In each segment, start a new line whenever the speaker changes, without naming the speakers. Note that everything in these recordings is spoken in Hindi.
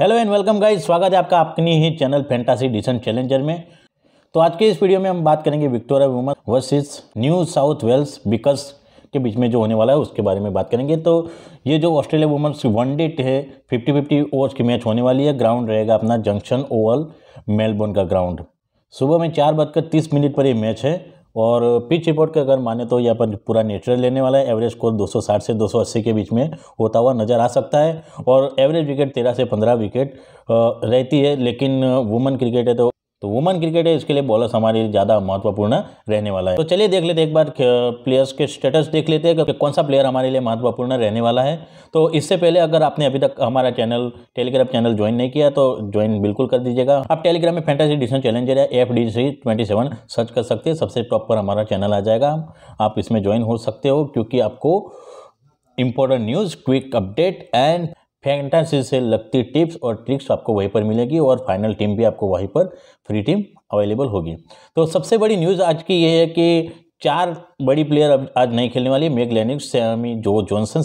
हेलो एंड वेलकम गाइस स्वागत है आपका अपनी ही चैनल फैंटासी डिसेंट चैलेंजर में तो आज के इस वीडियो में हम बात करेंगे Victoria women versus New South Wales बिकस के बीच में जो होने वाला है उसके बारे में बात करेंगे तो ये जो ऑस्ट्रेलिया वुमेंस वन डे है फिफ्टी फिफ्टी ओवर्स की मैच होने वाली है ग्राउंड रहेगा अपना जंक्शन ओवल मेलबोर्न का ग्राउंड सुबह में चार बजकर तीस मिनट पर ये मैच है और पिच रिपोर्ट के अगर माने तो यहाँ पर पूरा नेचुरल लेने वाला है एवरेज स्कोर 260 से 280 के बीच में होता हुआ नज़र आ सकता है और एवरेज विकेट 13 से 15 विकेट रहती है लेकिन वुमेन क्रिकेट है तो तो वुमन क्रिकेट है इसके लिए बॉलर्स हमारे लिए ज़्यादा महत्वपूर्ण रहने वाला है तो चलिए देख लेते एक बार प्लेयर्स के स्टेटस देख लेते हैं कि कौन सा प्लेयर हमारे लिए महत्वपूर्ण रहने वाला है तो इससे पहले अगर आपने अभी तक हमारा चैनल टेलीग्राम चैनल ज्वाइन नहीं किया तो ज्वाइन बिल्कुल कर दीजिएगा आप टेलीग्राम में फैंटेसी डिशन चैलेंजर या F D C twenty seven search कर सकते हैं सबसे टॉप पर हमारा चैनल आ जाएगा आप इसमें ज्वाइन हो सकते हो क्योंकि आपको important news quick update and fantasy से लगती टिप्स और ट्रिक्स आपको वहीं पर मिलेगी और फाइनल टीम भी आपको वहीं पर फ्री टीम अवेलेबल होगी तो सबसे बड़ी न्यूज़ आज की ये है कि चार बड़ी प्लेयर अब आज नहीं खेलने वाली मेग लेनिक्स सैमी जो जॉनसन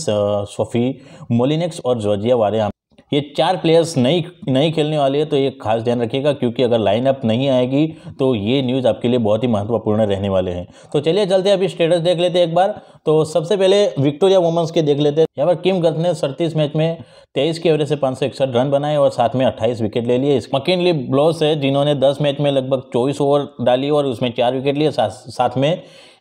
सोफी मोलिनिक्स और जॉर्जिया वारे ये चार प्लेयर्स नहीं नहीं खेलने वाले हैं तो ये खास ध्यान रखिएगा क्योंकि अगर लाइनअप नहीं आएगी तो ये न्यूज़ आपके लिए बहुत ही महत्वपूर्ण रहने वाले हैं तो चलिए चलते अभी स्टेटस देख लेते हैं एक बार तो सबसे पहले विक्टोरिया वुमेंस के देख लेते हैं यहाँ पर किम गर्थ ने सड़तीस मैच में तेईस के एवरेज से पाँच रन बनाए और साथ में अट्ठाईस विकेट ले लिए मकिनली ब्लॉस है जिन्होंने दस मैच में लगभग चौबीस ओवर डाली और उसमें चार विकेट लिए साथ, साथ में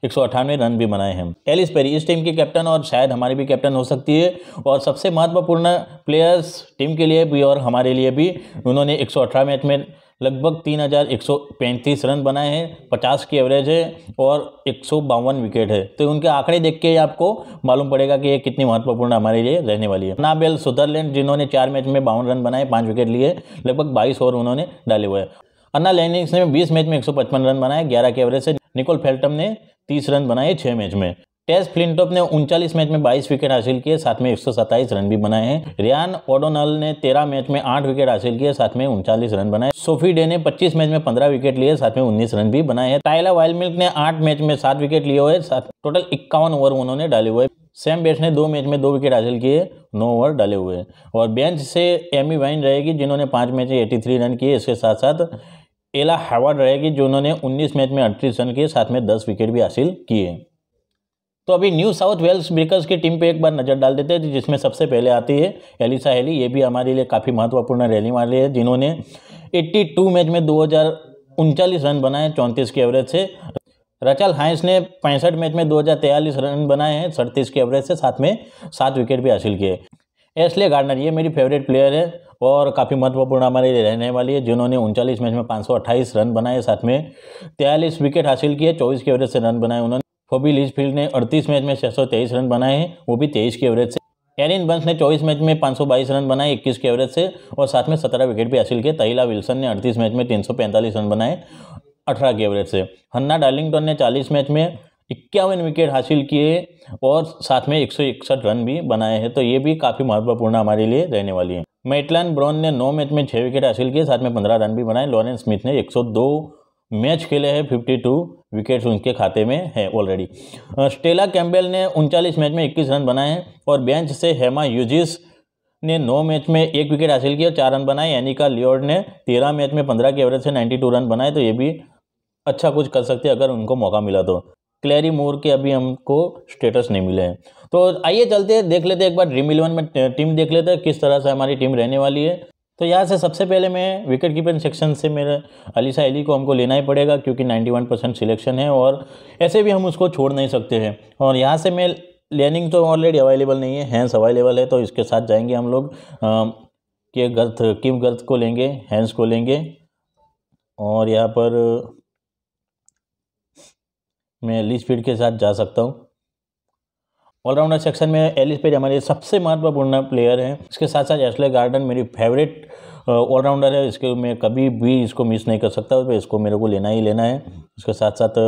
एक रन भी बनाए हैं एलिस पेरी इस टीम की कैप्टन और शायद हमारी भी कैप्टन हो सकती है और सबसे महत्वपूर्ण प्लेयर्स टीम के लिए भी और हमारे लिए भी उन्होंने एक मैच में लगभग तीन हज़ार एक सौ पैंतीस रन बनाए हैं पचास की एवरेज है और एक सौ बावन विकेट है तो उनके आंकड़े देख के आपको मालूम पड़ेगा कि ये कितनी महत्वपूर्ण हमारे लिए रहने वाली है नाबेल सुदरलैंड जिन्होंने चार मैच में बावन रन बनाए पाँच विकेट लिए लगभग बाईस ओवर उन्होंने डाले हुए हैं अन्ना लैंडिंग्स ने बीस मैच में एक रन बनाए ग्यारह के एवरेज से निकोल फेल्टम ने तीस रन बनाए छः मैच में टेस्ट फ्लिंटॉप ने उनचालीस मैच में 22 विकेट हासिल किए साथ में एक रन भी बनाए हैं रियान ओडोनल ने 13 मैच में 8 विकेट हासिल किए साथ में उनचालीस रन बनाए सोफी डे ने 25 मैच में 15 विकेट लिए साथ में 19 रन भी बनाए हैं टाइला वाइल्ड मिल्क ने 8 मैच में 7 विकेट लिए हुए साथ टोटल इक्यावन ओवर उन्होंने डाले हुए सैम बेट्स ने दो मैच में दो विकेट हासिल किए नौ ओवर डाले हुए और बेंच से एमी वाइन रहेगी जिन्होंने पाँच मैच में एटी रन किए इसके साथ साथ एला हावर्ड रहेगी जिन्होंने उन्नीस मैच में अड़तीस रन किए साथ में दस विकेट भी हासिल किए तो अभी न्यू साउथ वेल्स ब्रेकर्स की टीम पे एक बार नज़र डाल देते हैं जिसमें सबसे पहले आती है एलिसा हेली ये भी हमारे लिए काफ़ी महत्वपूर्ण रैली वाली है जिन्होंने 82 मैच में दो रन बनाए चौंतीस के एवरेज से रचल हाइंस ने पैंसठ मैच में दो रन बनाए हैं सड़तीस के एवरेज से साथ में सात विकेट भी हासिल किए एसले गार्डनर ये मेरी फेवरेट प्लेयर है और काफ़ी महत्वपूर्ण हमारे लिए रहने वाली है जिन्होंने उनचालीस मैच में पाँच रन बनाए साथ में तेयालीस विकेट हासिल किए 24 के एवरेज से रन बनाए उन्होंने बॉबी लीजफील्ड ने 38 मैच में छः रन बनाए हैं वो भी 23 के एवरेज से एरिन बंस ने 24 मैच में 522 रन बनाए 21 के एवरेज से और साथ में 17 विकेट भी हासिल किए तहिला विल्सन ने 38 मैच में 345 रन बनाए 18 के एवरेज से हन्ना डार्लिंगटन ने 40 मैच में इक्यावन विकेट हासिल किए और साथ में एक रन भी बनाए हैं तो ये भी काफ़ी महत्वपूर्ण हमारे लिए रहने वाली है मेटलैन ब्रॉन ने नौ मैच में छः विकेट हासिल किए साथ में पंद्रह रन भी बनाए लॉरेंस स्मिथ ने एक मैच खेले हैं फिफ्टी विकेट्स उनके खाते में है ऑलरेडी स्टेला कैम्बेल ने उनचालीस मैच में इक्कीस रन बनाए हैं और बेंच से हेमा यूजिस ने नौ मैच में एक विकेट हासिल किया चार रन बनाए एनिका लियोर्ड ने तेरह मैच में पंद्रह के एवरेज से नाइन्टी टू रन बनाए तो ये भी अच्छा कुछ कर सकते हैं अगर उनको मौका मिला तो क्लैरी मोर के अभी हमको स्टेटस नहीं मिले हैं तो आइए चलते हैं देख लेते हैं एक बार ड्रीम इलेवन में टीम देख लेते हैं किस तरह से हमारी टीम रहने वाली है तो यहाँ से सबसे पहले मैं विकेट कीपिंग सेक्शन से मेरे अलीसा अली को हमको लेना ही पड़ेगा क्योंकि 91 परसेंट सिलेक्शन है और ऐसे भी हम उसको छोड़ नहीं सकते हैं और यहाँ से मैं लेनिंग तो ऑलरेडी अवेलेबल नहीं है हैंस अवेलेबल है तो इसके साथ जाएंगे हम लोग के गर्थ किम गर्थ को लेंगे हैंस को लेंगे और यहाँ पर मैं ली स्पीड के साथ जा सकता हूँ ऑलराउंडर सेक्शन में एलिस पेज हमारे सबसे महत्वपूर्ण प्लेयर हैं इसके साथ साथ एसले गार्डन मेरी फेवरेट ऑलराउंडर है इसके मैं कभी भी इसको मिस नहीं कर सकता तो इसको मेरे को लेना ही लेना है इसके साथ साथ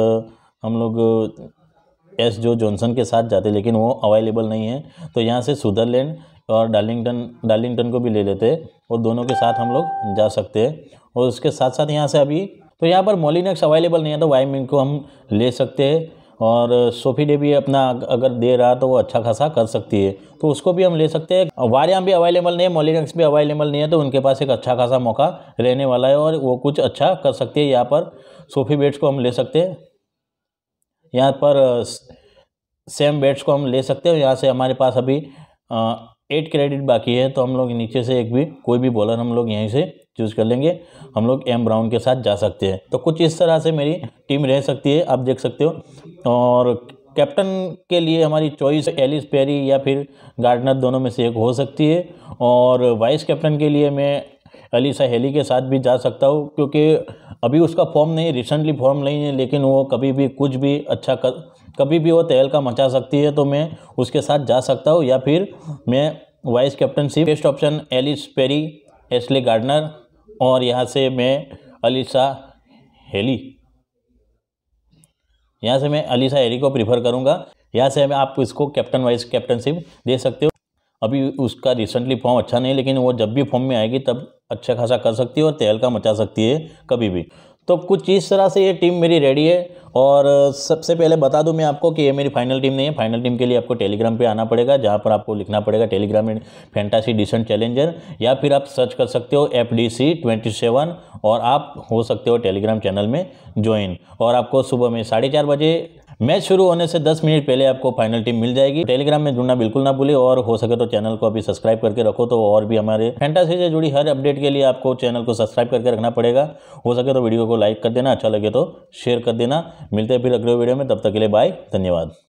हम लोग एस जो जॉनसन के साथ जाते लेकिन वो अवेलेबल नहीं है तो यहाँ से सुदरलैंड और डार्लिंगटन डार्लिंगटन को भी ले लेते और दोनों के साथ हम लोग जा सकते हैं और उसके साथ साथ यहाँ से अभी तो यहाँ पर मोलिनक्स अवेलेबल नहीं है तो वाइमिंग को हम ले सकते हैं और सोफी डे भी अपना अगर दे रहा तो वो अच्छा खासा कर सकती है तो उसको भी हम ले सकते हैं वारियाँ भी अवेलेबल नहीं है मोलिनक्स भी अवेलेबल नहीं है तो उनके पास एक अच्छा खासा मौका रहने वाला है और वो कुछ अच्छा कर सकती है यहाँ पर सोफी बेट्स को हम ले सकते हैं यहाँ पर सेम बेट्स को हम ले सकते हैं यहाँ से हमारे पास अभी एट क्रेडिट बाकी है तो हम लोग नीचे से एक भी कोई भी बॉलर हम लोग यहीं से चूज़ कर लेंगे हम लोग एम ब्राउन के साथ जा सकते हैं तो कुछ इस तरह से मेरी टीम रह सकती है आप देख सकते हो और कैप्टन के लिए हमारी चॉइस एलिस पेरी या फिर गार्डनर दोनों में से एक हो सकती है और वाइस कैप्टन के लिए मैं अलीसा हेली के साथ भी जा सकता हूँ क्योंकि अभी उसका फॉर्म नहीं रिसेंटली फॉर्म नहीं है लेकिन वो कभी भी कुछ भी अच्छा कर कभी भी वो तहलका मचा सकती है तो मैं उसके साथ जा सकता हूँ या फिर मैं vice captainship best option Ellyse Perry Ashleigh Gardner और यहाँ से मैं अलीसा हेली यहाँ से मैं अलीसा हेली को प्रीफर करूँगा यहाँ से आप इसको कैप्टन वाइस कैप्टनशिप दे सकते हो अभी उसका रिसेंटली फॉर्म अच्छा नहीं लेकिन वो जब भी फॉर्म में आएगी तब अच्छा खासा कर सकती है और तहलका मचा सकती है कभी भी तो कुछ इस तरह से ये टीम मेरी रेडी है और सबसे पहले बता दूं मैं आपको कि ये मेरी फाइनल टीम नहीं है फाइनल टीम के लिए आपको टेलीग्राम पे आना पड़ेगा जहाँ पर आपको लिखना पड़ेगा Telegram and fantasy decent challenger या फिर आप सर्च कर सकते हो F D C twenty seven और आप हो सकते हो टेलीग्राम चैनल में ज्वाइन और आपको सुबह में साढ़े चार बजे मैच शुरू होने से 10 मिनट पहले आपको फाइनल टीम मिल जाएगी टेलीग्राम में जुड़ना बिल्कुल ना भूले और हो सके तो चैनल को अभी सब्सक्राइब करके रखो तो और भी हमारे फैंटासी से जुड़ी हर अपडेट के लिए आपको चैनल को सब्सक्राइब करके रखना पड़ेगा हो सके तो वीडियो को लाइक कर देना अच्छा लगे तो शेयर कर देना मिलते हैं फिर अगले वीडियो में तब तक के लिए बाय धन्यवाद